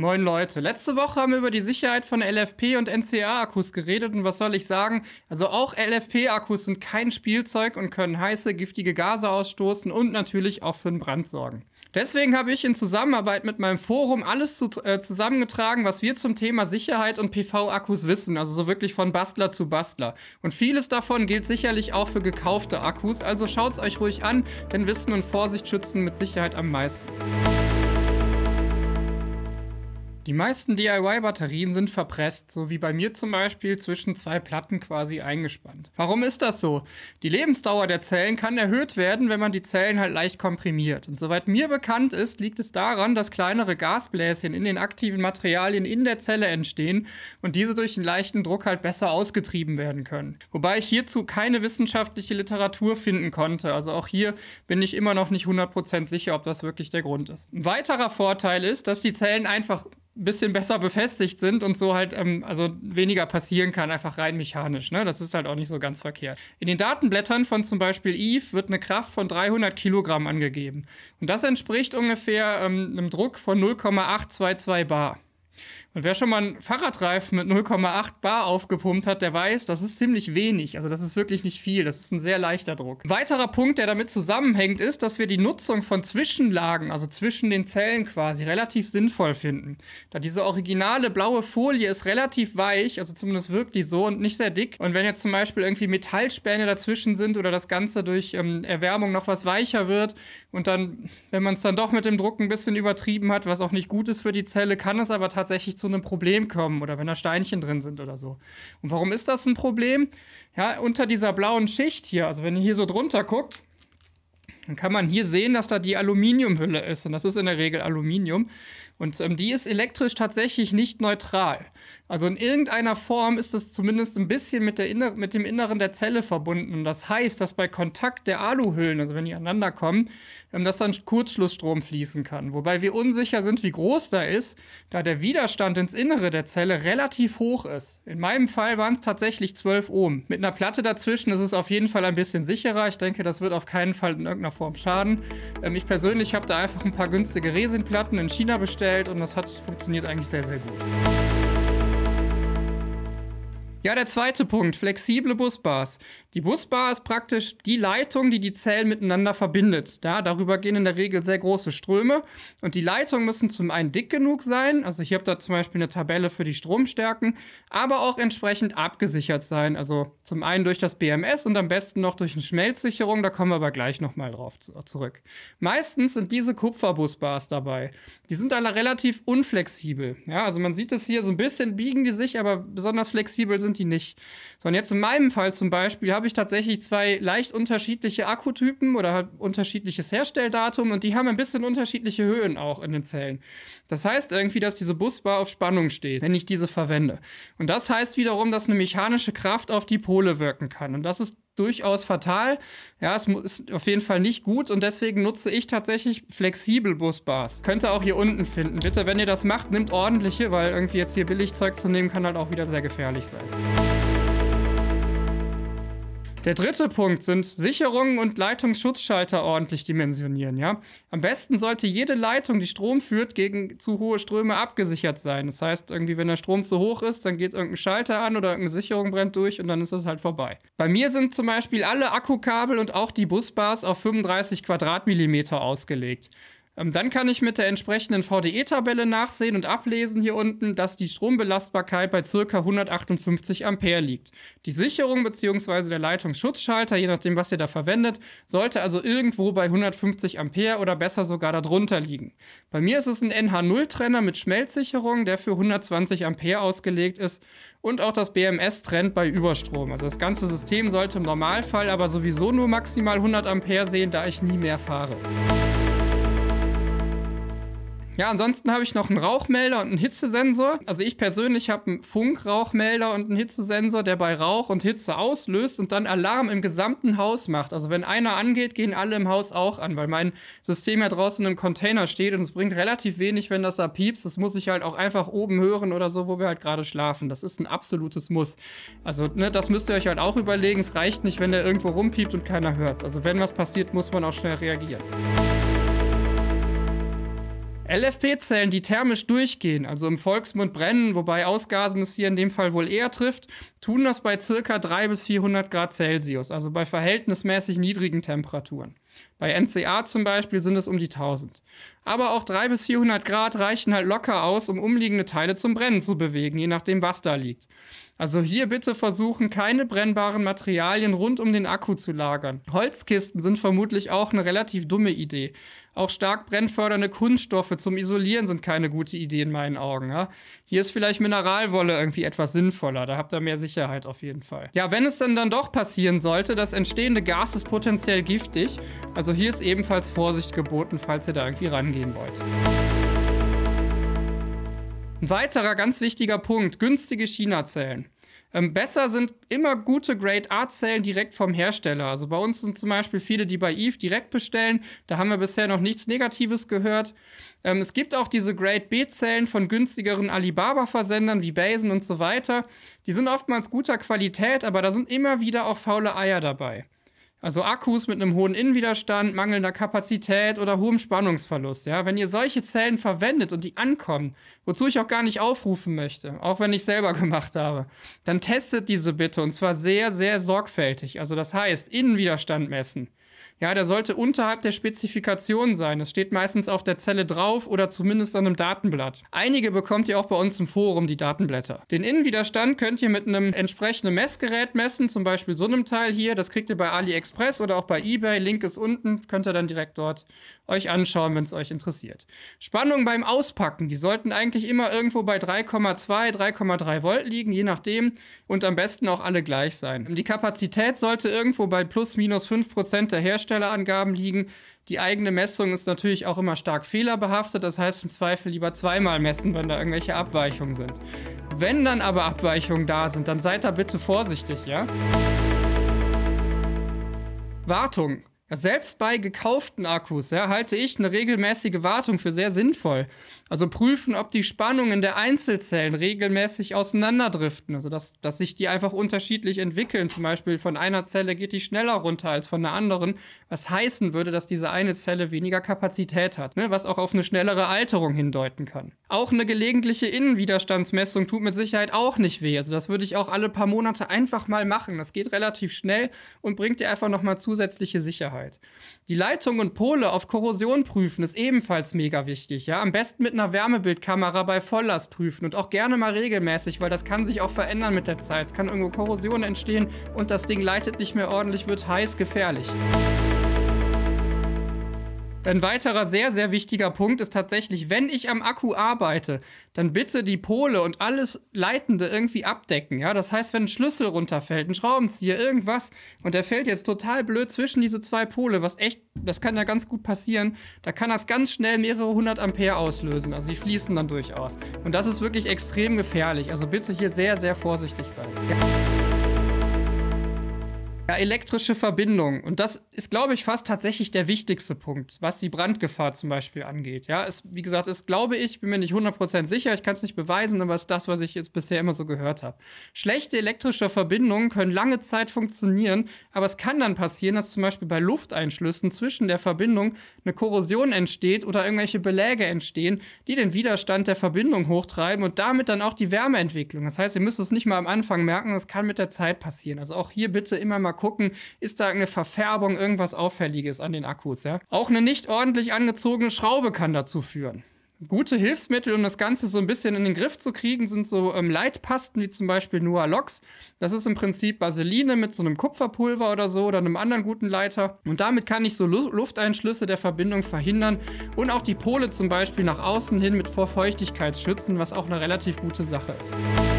Moin Leute, letzte Woche haben wir über die Sicherheit von LFP und NCA-Akkus geredet und was soll ich sagen? Also auch LFP-Akkus sind kein Spielzeug und können heiße, giftige Gase ausstoßen und natürlich auch für einen Brand sorgen. Deswegen habe ich in Zusammenarbeit mit meinem Forum alles zu, äh, zusammengetragen, was wir zum Thema Sicherheit und PV-Akkus wissen, also so wirklich von Bastler zu Bastler. Und vieles davon gilt sicherlich auch für gekaufte Akkus, also schaut's euch ruhig an, denn Wissen und Vorsicht schützen mit Sicherheit am meisten. Die meisten DIY-Batterien sind verpresst, so wie bei mir zum Beispiel zwischen zwei Platten quasi eingespannt. Warum ist das so? Die Lebensdauer der Zellen kann erhöht werden, wenn man die Zellen halt leicht komprimiert. Und soweit mir bekannt ist, liegt es daran, dass kleinere Gasbläschen in den aktiven Materialien in der Zelle entstehen und diese durch den leichten Druck halt besser ausgetrieben werden können. Wobei ich hierzu keine wissenschaftliche Literatur finden konnte. Also auch hier bin ich immer noch nicht 100% sicher, ob das wirklich der Grund ist. Ein weiterer Vorteil ist, dass die Zellen einfach bisschen besser befestigt sind und so halt ähm, also weniger passieren kann, einfach rein mechanisch. Ne? Das ist halt auch nicht so ganz verkehrt. In den Datenblättern von zum Beispiel Eve wird eine Kraft von 300 Kilogramm angegeben. Und das entspricht ungefähr ähm, einem Druck von 0,822 Bar. Und wer schon mal einen Fahrradreifen mit 0,8 Bar aufgepumpt hat, der weiß, das ist ziemlich wenig. Also das ist wirklich nicht viel. Das ist ein sehr leichter Druck. Ein weiterer Punkt, der damit zusammenhängt, ist, dass wir die Nutzung von Zwischenlagen, also zwischen den Zellen quasi, relativ sinnvoll finden. Da diese originale blaue Folie ist relativ weich, also zumindest wirkt die so und nicht sehr dick. Und wenn jetzt zum Beispiel irgendwie Metallspäne dazwischen sind oder das Ganze durch ähm, Erwärmung noch was weicher wird und dann, wenn man es dann doch mit dem Druck ein bisschen übertrieben hat, was auch nicht gut ist für die Zelle, kann es aber tatsächlich tatsächlich zu einem Problem kommen oder wenn da Steinchen drin sind oder so. Und warum ist das ein Problem? Ja, unter dieser blauen Schicht hier, also wenn ihr hier so drunter guckt, dann kann man hier sehen, dass da die Aluminiumhülle ist und das ist in der Regel Aluminium. Und ähm, die ist elektrisch tatsächlich nicht neutral. Also in irgendeiner Form ist es zumindest ein bisschen mit, der mit dem Inneren der Zelle verbunden. Und Das heißt, dass bei Kontakt der Aluhüllen, also wenn die aneinander kommen, ähm, dass dann Kurzschlussstrom fließen kann. Wobei wir unsicher sind, wie groß da ist, da der Widerstand ins Innere der Zelle relativ hoch ist. In meinem Fall waren es tatsächlich 12 Ohm. Mit einer Platte dazwischen ist es auf jeden Fall ein bisschen sicherer. Ich denke, das wird auf keinen Fall in irgendeiner Form schaden. Ähm, ich persönlich habe da einfach ein paar günstige Resinplatten in China bestellt eingestellt und das hat funktioniert eigentlich sehr, sehr gut. Ja, der zweite Punkt, flexible Busbars. Die Busbar ist praktisch die Leitung, die die Zellen miteinander verbindet. Da, darüber gehen in der Regel sehr große Ströme und die Leitungen müssen zum einen dick genug sein, also hier habt ihr zum Beispiel eine Tabelle für die Stromstärken, aber auch entsprechend abgesichert sein, also zum einen durch das BMS und am besten noch durch eine Schmelzsicherung, da kommen wir aber gleich nochmal drauf zurück. Meistens sind diese Kupferbusbars dabei. Die sind alle relativ unflexibel. Ja, also man sieht es hier so ein bisschen, biegen die sich, aber besonders flexibel sind die sind die nicht. So, und jetzt in meinem Fall zum Beispiel habe ich tatsächlich zwei leicht unterschiedliche Akkutypen oder halt unterschiedliches Herstelldatum und die haben ein bisschen unterschiedliche Höhen auch in den Zellen. Das heißt irgendwie, dass diese Busbar auf Spannung steht, wenn ich diese verwende. Und das heißt wiederum, dass eine mechanische Kraft auf die Pole wirken kann. Und das ist durchaus fatal. Ja, es ist auf jeden Fall nicht gut und deswegen nutze ich tatsächlich flexibel Busbars. Könnt ihr auch hier unten finden. Bitte, wenn ihr das macht, nehmt ordentliche, weil irgendwie jetzt hier billig Zeug zu nehmen, kann halt auch wieder sehr gefährlich sein. Der dritte Punkt sind Sicherungen und Leitungsschutzschalter ordentlich dimensionieren, ja. Am besten sollte jede Leitung, die Strom führt, gegen zu hohe Ströme abgesichert sein. Das heißt, irgendwie, wenn der Strom zu hoch ist, dann geht irgendein Schalter an oder irgendeine Sicherung brennt durch und dann ist es halt vorbei. Bei mir sind zum Beispiel alle Akkukabel und auch die Busbars auf 35 Quadratmillimeter ausgelegt. Ähm, dann kann ich mit der entsprechenden VDE-Tabelle nachsehen und ablesen hier unten, dass die Strombelastbarkeit bei ca. 158 Ampere liegt. Die Sicherung bzw. der Leitungsschutzschalter, je nachdem was ihr da verwendet, sollte also irgendwo bei 150 Ampere oder besser sogar darunter liegen. Bei mir ist es ein NH0-Trenner mit Schmelzsicherung, der für 120 Ampere ausgelegt ist und auch das BMS trennt bei Überstrom. Also das ganze System sollte im Normalfall aber sowieso nur maximal 100 Ampere sehen, da ich nie mehr fahre. Ja, ansonsten habe ich noch einen Rauchmelder und einen Hitzesensor. Also ich persönlich habe einen Funkrauchmelder und einen Hitzesensor, der bei Rauch und Hitze auslöst und dann Alarm im gesamten Haus macht. Also wenn einer angeht, gehen alle im Haus auch an, weil mein System ja draußen im Container steht und es bringt relativ wenig, wenn das da piepst. Das muss ich halt auch einfach oben hören oder so, wo wir halt gerade schlafen. Das ist ein absolutes Muss. Also ne, das müsst ihr euch halt auch überlegen. Es reicht nicht, wenn der irgendwo rumpiept und keiner hört. Also wenn was passiert, muss man auch schnell reagieren. LFP-Zellen, die thermisch durchgehen, also im Volksmund brennen, wobei Ausgasen es hier in dem Fall wohl eher trifft, tun das bei circa 300 bis 400 Grad Celsius, also bei verhältnismäßig niedrigen Temperaturen. Bei NCA zum Beispiel sind es um die 1000. Aber auch 300 bis 400 Grad reichen halt locker aus, um umliegende Teile zum Brennen zu bewegen, je nachdem, was da liegt. Also hier bitte versuchen, keine brennbaren Materialien rund um den Akku zu lagern. Holzkisten sind vermutlich auch eine relativ dumme Idee. Auch stark brennfördernde Kunststoffe zum Isolieren sind keine gute Idee in meinen Augen. Ja? Hier ist vielleicht Mineralwolle irgendwie etwas sinnvoller. Da habt ihr mehr Sicherheit auf jeden Fall. Ja, wenn es denn dann doch passieren sollte, das entstehende Gas ist potenziell giftig. Also hier ist ebenfalls Vorsicht geboten, falls ihr da irgendwie rangehen wollt. Ein weiterer ganz wichtiger Punkt, günstige China-Zellen. Ähm, besser sind immer gute Grade-A-Zellen direkt vom Hersteller. Also bei uns sind zum Beispiel viele, die bei Eve direkt bestellen. Da haben wir bisher noch nichts Negatives gehört. Ähm, es gibt auch diese Grade-B-Zellen von günstigeren Alibaba-Versendern wie Basen und so weiter. Die sind oftmals guter Qualität, aber da sind immer wieder auch faule Eier dabei. Also Akkus mit einem hohen Innenwiderstand, mangelnder Kapazität oder hohem Spannungsverlust. Ja, wenn ihr solche Zellen verwendet und die ankommen, wozu ich auch gar nicht aufrufen möchte, auch wenn ich selber gemacht habe, dann testet diese bitte und zwar sehr, sehr sorgfältig. Also das heißt, Innenwiderstand messen, ja, der sollte unterhalb der Spezifikation sein. Es steht meistens auf der Zelle drauf oder zumindest an einem Datenblatt. Einige bekommt ihr auch bei uns im Forum, die Datenblätter. Den Innenwiderstand könnt ihr mit einem entsprechenden Messgerät messen, zum Beispiel so einem Teil hier. Das kriegt ihr bei AliExpress oder auch bei eBay. Link ist unten, könnt ihr dann direkt dort euch anschauen, wenn es euch interessiert. Spannungen beim Auspacken, die sollten eigentlich immer irgendwo bei 3,2, 3,3 Volt liegen, je nachdem und am besten auch alle gleich sein. Die Kapazität sollte irgendwo bei plus minus 5% der Herstellung Herstellerangaben liegen. Die eigene Messung ist natürlich auch immer stark fehlerbehaftet, das heißt im Zweifel lieber zweimal messen, wenn da irgendwelche Abweichungen sind. Wenn dann aber Abweichungen da sind, dann seid da bitte vorsichtig, ja? Wartung. Selbst bei gekauften Akkus ja, halte ich eine regelmäßige Wartung für sehr sinnvoll. Also prüfen, ob die Spannungen der Einzelzellen regelmäßig auseinanderdriften. Also dass, dass sich die einfach unterschiedlich entwickeln. Zum Beispiel von einer Zelle geht die schneller runter als von der anderen. Was heißen würde, dass diese eine Zelle weniger Kapazität hat. Ne? Was auch auf eine schnellere Alterung hindeuten kann. Auch eine gelegentliche Innenwiderstandsmessung tut mit Sicherheit auch nicht weh. Also das würde ich auch alle paar Monate einfach mal machen. Das geht relativ schnell und bringt dir einfach nochmal zusätzliche Sicherheit. Sicherheit. Die Leitung und Pole auf Korrosion prüfen ist ebenfalls mega wichtig. Ja? Am besten mit einer Wärmebildkamera bei Volllast prüfen und auch gerne mal regelmäßig, weil das kann sich auch verändern mit der Zeit. Es kann irgendwo Korrosion entstehen und das Ding leitet nicht mehr ordentlich, wird heiß gefährlich. Ein weiterer sehr, sehr wichtiger Punkt ist tatsächlich, wenn ich am Akku arbeite, dann bitte die Pole und alles Leitende irgendwie abdecken. Ja, das heißt, wenn ein Schlüssel runterfällt, ein Schraubenzieher, irgendwas und der fällt jetzt total blöd zwischen diese zwei Pole, was echt, das kann ja ganz gut passieren, da kann das ganz schnell mehrere hundert Ampere auslösen. Also die fließen dann durchaus. Und das ist wirklich extrem gefährlich. Also bitte hier sehr, sehr vorsichtig sein. Ja. Ja, elektrische Verbindung. Und das ist, glaube ich, fast tatsächlich der wichtigste Punkt, was die Brandgefahr zum Beispiel angeht. Ja, es, wie gesagt, ist, glaube ich, bin mir nicht 100% sicher, ich kann es nicht beweisen, aber es ist das, was ich jetzt bisher immer so gehört habe. Schlechte elektrische Verbindungen können lange Zeit funktionieren, aber es kann dann passieren, dass zum Beispiel bei Lufteinschlüssen zwischen der Verbindung eine Korrosion entsteht oder irgendwelche Beläge entstehen, die den Widerstand der Verbindung hochtreiben und damit dann auch die Wärmeentwicklung. Das heißt, ihr müsst es nicht mal am Anfang merken, es kann mit der Zeit passieren. Also auch hier bitte immer mal gucken, ist da eine Verfärbung, irgendwas Auffälliges an den Akkus. Ja? Auch eine nicht ordentlich angezogene Schraube kann dazu führen. Gute Hilfsmittel, um das Ganze so ein bisschen in den Griff zu kriegen, sind so ähm, Leitpasten wie zum Beispiel Nualox. Das ist im Prinzip Vaseline mit so einem Kupferpulver oder so oder einem anderen guten Leiter. Und damit kann ich so Lu Lufteinschlüsse der Verbindung verhindern und auch die Pole zum Beispiel nach außen hin mit vor Feuchtigkeit schützen, was auch eine relativ gute Sache ist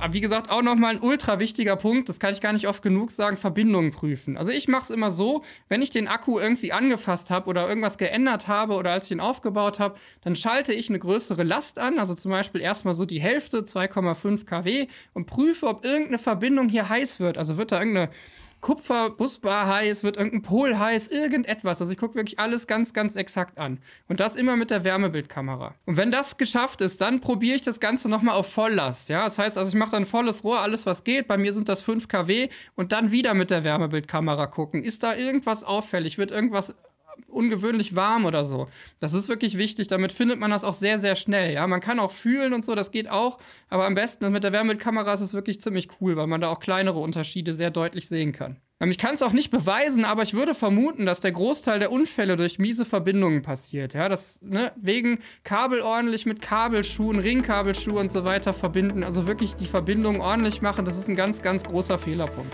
aber wie gesagt, auch nochmal ein ultra wichtiger Punkt, das kann ich gar nicht oft genug sagen, Verbindungen prüfen. Also ich mache es immer so, wenn ich den Akku irgendwie angefasst habe oder irgendwas geändert habe oder als ich ihn aufgebaut habe, dann schalte ich eine größere Last an, also zum Beispiel erstmal so die Hälfte, 2,5 kW und prüfe, ob irgendeine Verbindung hier heiß wird. Also wird da irgendeine Kupfer, Busbar heiß, wird irgendein Pol heiß, irgendetwas. Also ich gucke wirklich alles ganz, ganz exakt an. Und das immer mit der Wärmebildkamera. Und wenn das geschafft ist, dann probiere ich das Ganze nochmal auf Volllast. Ja, das heißt also, ich mache dann volles Rohr, alles was geht. Bei mir sind das 5 kW und dann wieder mit der Wärmebildkamera gucken. Ist da irgendwas auffällig? Wird irgendwas ungewöhnlich warm oder so. Das ist wirklich wichtig. Damit findet man das auch sehr, sehr schnell. Ja, man kann auch fühlen und so, das geht auch. Aber am besten mit der Wärmekamera ist es wirklich ziemlich cool, weil man da auch kleinere Unterschiede sehr deutlich sehen kann. Ähm, ich kann es auch nicht beweisen, aber ich würde vermuten, dass der Großteil der Unfälle durch miese Verbindungen passiert. Ja, das ne, wegen Kabel ordentlich mit Kabelschuhen, Ringkabelschuhen und so weiter verbinden. Also wirklich die Verbindung ordentlich machen, das ist ein ganz, ganz großer Fehlerpunkt.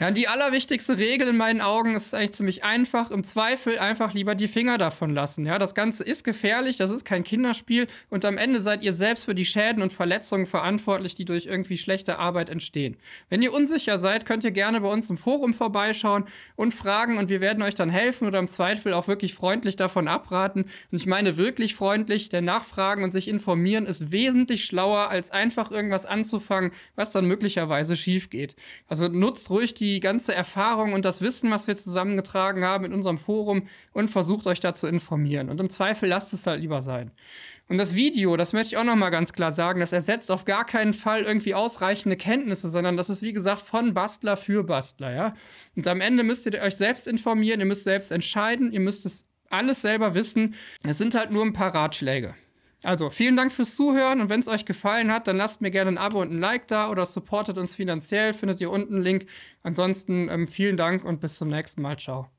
Ja, und die allerwichtigste Regel in meinen Augen ist eigentlich ziemlich einfach. Im Zweifel einfach lieber die Finger davon lassen. Ja, das Ganze ist gefährlich, das ist kein Kinderspiel und am Ende seid ihr selbst für die Schäden und Verletzungen verantwortlich, die durch irgendwie schlechte Arbeit entstehen. Wenn ihr unsicher seid, könnt ihr gerne bei uns im Forum vorbeischauen und fragen und wir werden euch dann helfen oder im Zweifel auch wirklich freundlich davon abraten. Und ich meine wirklich freundlich, denn nachfragen und sich informieren ist wesentlich schlauer, als einfach irgendwas anzufangen, was dann möglicherweise schief geht. Also nutzt ruhig die die ganze Erfahrung und das Wissen, was wir zusammengetragen haben in unserem Forum und versucht euch da zu informieren. Und im Zweifel lasst es halt lieber sein. Und das Video, das möchte ich auch noch mal ganz klar sagen, das ersetzt auf gar keinen Fall irgendwie ausreichende Kenntnisse, sondern das ist wie gesagt von Bastler für Bastler, ja. Und am Ende müsst ihr euch selbst informieren, ihr müsst selbst entscheiden, ihr müsst es alles selber wissen. Es sind halt nur ein paar Ratschläge. Also, vielen Dank fürs Zuhören und wenn es euch gefallen hat, dann lasst mir gerne ein Abo und ein Like da oder supportet uns finanziell, findet ihr unten einen Link. Ansonsten ähm, vielen Dank und bis zum nächsten Mal. Ciao.